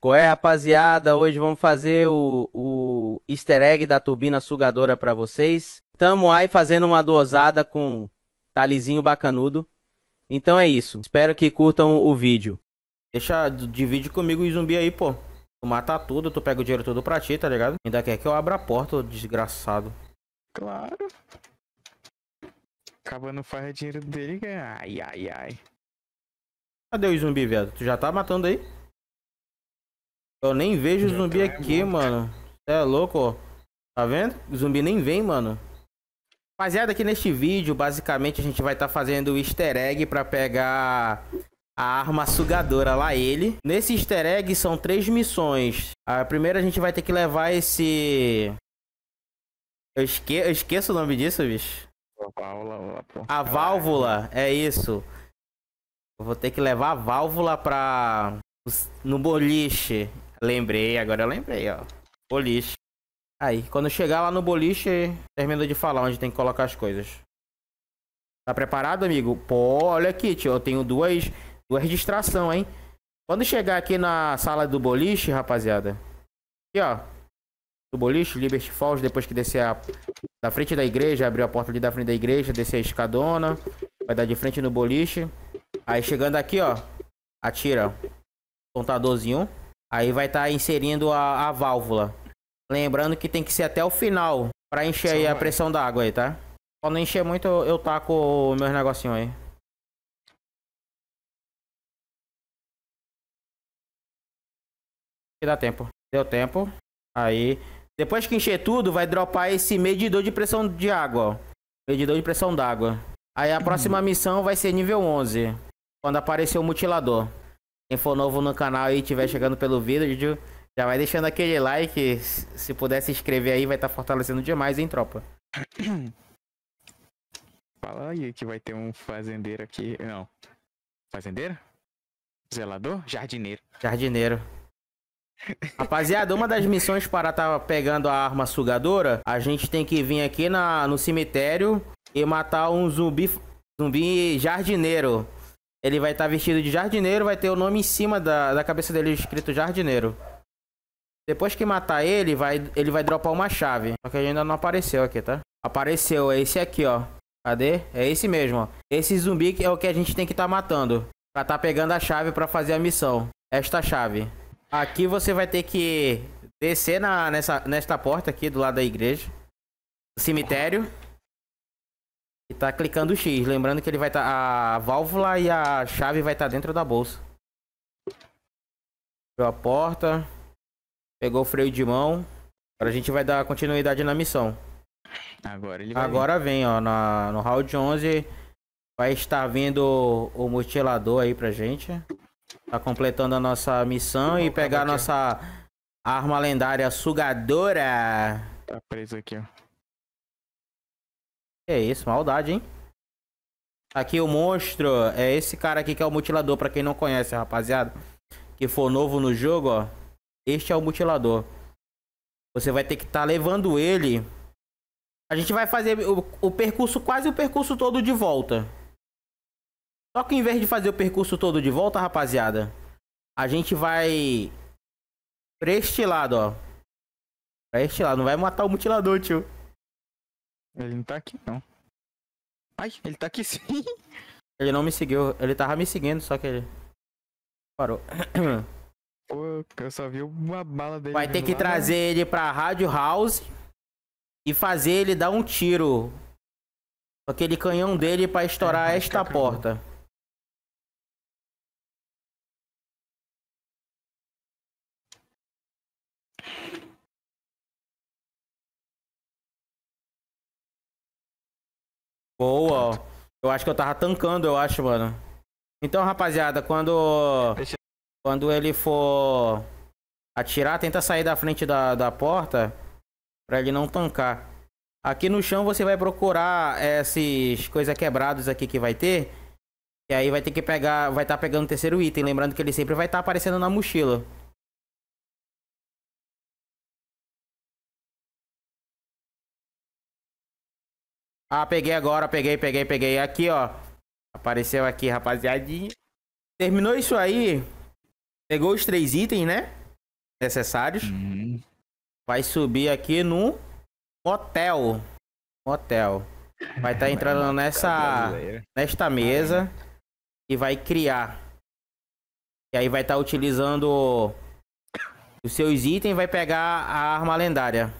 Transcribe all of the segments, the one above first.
Qual é, rapaziada? Hoje vamos fazer o, o easter egg da turbina sugadora para vocês. Tamo aí fazendo uma dosada com talizinho bacanudo. Então é isso. Espero que curtam o vídeo. Deixa, divide comigo o zumbi aí, pô. Tu mata tudo, tu pega o dinheiro todo pra ti, tá ligado? Ainda quer que eu abra a porta, desgraçado. Claro. Acabando não faz o dinheiro dele, é- ai, ai, ai. Cadê o zumbi, velho? Tu já tá matando aí? Eu nem vejo zumbi aqui, mano. Você é louco, ó. Tá vendo? O zumbi nem vem, mano. Rapaziada, aqui neste vídeo, basicamente, a gente vai estar tá fazendo o easter egg pra pegar a arma sugadora lá ele. Nesse easter egg são três missões. A primeira a gente vai ter que levar esse... Eu, esque... Eu esqueço o nome disso, bicho. A válvula. A válvula, é. é isso. Eu vou ter que levar a válvula pra... no boliche. Lembrei, agora eu lembrei, ó. Boliche. Aí, quando chegar lá no boliche, termino de falar onde tem que colocar as coisas. Tá preparado, amigo? Pô, olha aqui, tio. Eu tenho duas, duas distrações, hein? Quando chegar aqui na sala do boliche, rapaziada. Aqui, ó. Do boliche, Liberty Falls, depois que descer a, da frente da igreja, abriu a porta ali da frente da igreja, descer a escadona. Vai dar de frente no boliche. Aí chegando aqui, ó. Atira. Contadorzinho. Aí vai estar tá inserindo a, a, válvula. Lembrando que tem que ser até o final para encher aí a pressão da água aí, tá? Quando encher muito, eu, eu taco meus negocinho aí. Que dá tempo. Deu tempo. Aí. Depois que encher tudo, vai dropar esse medidor de pressão de água, ó. Medidor de pressão d'água. Aí a próxima missão vai ser nível 11. Quando aparecer o mutilador. Quem for novo no canal e estiver chegando pelo vídeo, já vai deixando aquele like. Se puder se inscrever aí, vai estar tá fortalecendo demais, hein, tropa? Fala aí que vai ter um fazendeiro aqui. Não. Fazendeiro? Zelador? Jardineiro. Jardineiro. Rapaziada, uma das missões para estar tá pegando a arma sugadora, a gente tem que vir aqui na, no cemitério e matar um zumbi, zumbi jardineiro. Ele vai estar tá vestido de jardineiro, vai ter o nome em cima da, da cabeça dele escrito jardineiro. Depois que matar ele, vai, ele vai dropar uma chave. Só que ainda não apareceu aqui, tá? Apareceu, é esse aqui, ó. Cadê? É esse mesmo, ó. Esse zumbi que é o que a gente tem que estar tá matando. Pra tá pegando a chave pra fazer a missão. Esta chave. Aqui você vai ter que descer na, nessa, nesta porta aqui do lado da igreja. Cemitério. E tá clicando X, lembrando que ele vai estar tá, a válvula e a chave vai estar tá dentro da bolsa. Abriu a porta, pegou o freio de mão. Agora a gente vai dar continuidade na missão. Agora ele Agora vem, ó, na, no round 11 vai estar vindo o, o mutilador aí pra gente. Tá completando a nossa missão e pegar a nossa arma lendária sugadora. Tá preso aqui, ó é isso, maldade, hein? Aqui o monstro é esse cara aqui que é o mutilador, pra quem não conhece, rapaziada. Que for novo no jogo, ó. Este é o mutilador. Você vai ter que estar tá levando ele. A gente vai fazer o, o percurso, quase o percurso todo de volta. Só que em vez de fazer o percurso todo de volta, rapaziada, a gente vai pra este lado, ó. Pra este lado, não vai matar o mutilador, tio. Ele não tá aqui, não. Ai, ele tá aqui sim. Ele não me seguiu. Ele tava me seguindo, só que ele... Parou. eu só vi uma bala dele. Vai ter que lá, né? trazer né? ele pra Rádio House e fazer ele dar um tiro. aquele canhão dele pra estourar é, esta porta. Boa. Eu acho que eu tava tancando, eu acho, mano. Então, rapaziada, quando. Quando ele for atirar, tenta sair da frente da, da porta pra ele não tancar. Aqui no chão você vai procurar esses coisas quebrados aqui que vai ter. E aí vai ter que pegar, vai estar tá pegando o terceiro item, lembrando que ele sempre vai estar tá aparecendo na mochila. Ah, peguei agora, peguei, peguei, peguei. Aqui, ó. Apareceu aqui, rapaziadinha. Terminou isso aí. Pegou os três itens, né? Necessários. Uhum. Vai subir aqui no hotel. Hotel. Vai estar tá é, entrando nessa nesta mesa e vai criar. E aí vai estar tá utilizando os seus itens, vai pegar a arma lendária.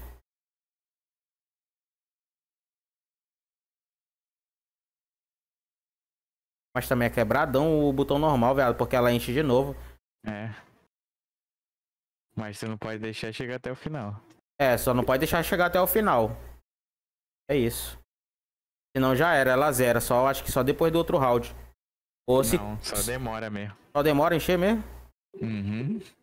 Mas também é quebradão o botão normal, velho, porque ela enche de novo. É. Mas você não pode deixar chegar até o final. É, só não pode deixar chegar até o final. É isso. Senão já era, ela zera. Só acho que só depois do outro round. Ou se... Não, só demora mesmo. Só demora encher mesmo? Uhum.